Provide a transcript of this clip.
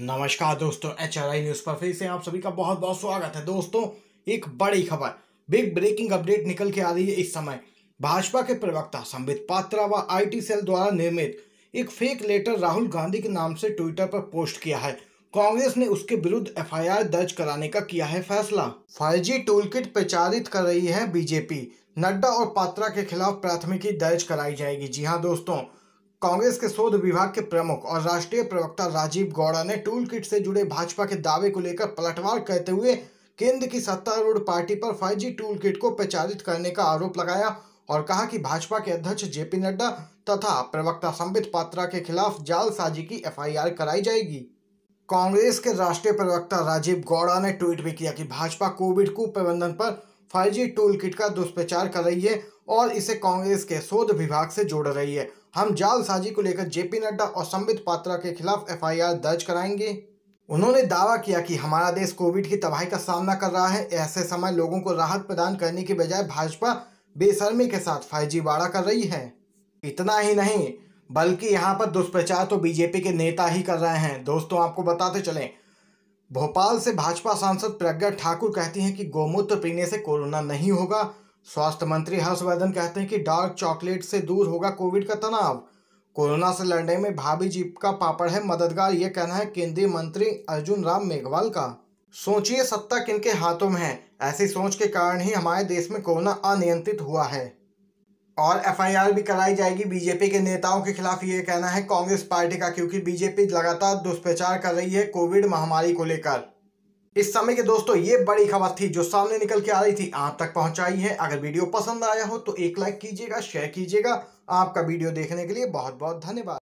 नमस्कार दोस्तों H R I news पर फिर से आप सभी का बहुत बहुत स्वागत है दोस्तों एक बड़ी खबर बिग ब्रेकिंग अपडेट निकल के आ रही है इस समय भाजपा के प्रवक्ता संबित पात्रा व आईटी सेल द्वारा निर्मित एक फेक लेटर राहुल गांधी के नाम से ट्विटर पर पोस्ट किया है कांग्रेस ने उसके विरुद्ध एफआईआर दर्ज कराने का किया है फैसला फाइव टूल किट प्रचारित कर रही है बीजेपी नड्डा और पात्रा के खिलाफ प्राथमिकी दर्ज कराई जाएगी जी हाँ दोस्तों कांग्रेस के शोध विभाग के प्रमुख और राष्ट्रीय प्रवक्ता राजीव गौड़ा ने टूल किट से जुड़े भाजपा के दावे को लेकर पलटवार करते हुए केंद्र की सत्तारूढ़ पार्टी पर फाइव जी टूल किट को प्रचारित करने का आरोप लगाया और कहा कि भाजपा के अध्यक्ष जेपी नड्डा तथा प्रवक्ता संबित पात्रा के खिलाफ जालसाजी की एफआईआर कराई जाएगी कांग्रेस के राष्ट्रीय प्रवक्ता राजीव गौड़ा ने ट्वीट भी किया कि भाजपा कोविड कुप्रबंधन पर फाइव जी टूल किट का दुष्प्रचार कर रही है और इसे कांग्रेस के शोध विभाग से जोड़ रही है हम जालसाजी को लेकर जेपी नड्डा और संबित पात्रा के खिलाफ एफआईआर दर्ज कराएंगे उन्होंने दावा किया कि हमारा देश कोविड की तबाही का सामना कर रहा है ऐसे समय लोगों को राहत प्रदान करने के बजाय भाजपा बेसरमी के साथ फर्जीवाड़ा कर रही है इतना ही नहीं बल्कि यहाँ पर दुष्प्रचार तो बीजेपी के नेता ही कर रहे हैं दोस्तों आपको बताते चलें भोपाल से भाजपा सांसद प्रज्ञा ठाकुर कहती हैं कि गोमूत्र पीने से कोरोना नहीं होगा स्वास्थ्य मंत्री हर्षवर्धन कहते हैं कि डार्क चॉकलेट से दूर होगा कोविड का तनाव कोरोना से लड़ने में भाभी जी का पापड़ है मददगार ये कहना है केंद्रीय मंत्री अर्जुन राम मेघवाल का सोचिए सत्ता किनके हाथों में है ऐसी सोच के कारण ही हमारे देश में कोरोना अनियंत्रित हुआ है और एफआईआर भी कराई जाएगी बीजेपी के नेताओं के खिलाफ ये कहना है कांग्रेस पार्टी का क्योंकि बीजेपी लगातार दुष्प्रचार कर रही है कोविड महामारी को लेकर इस समय के दोस्तों ये बड़ी खबर थी जो सामने निकल के आ रही थी आप तक पहुंचाई है अगर वीडियो पसंद आया हो तो एक लाइक कीजिएगा शेयर कीजिएगा आपका वीडियो देखने के लिए बहुत बहुत धन्यवाद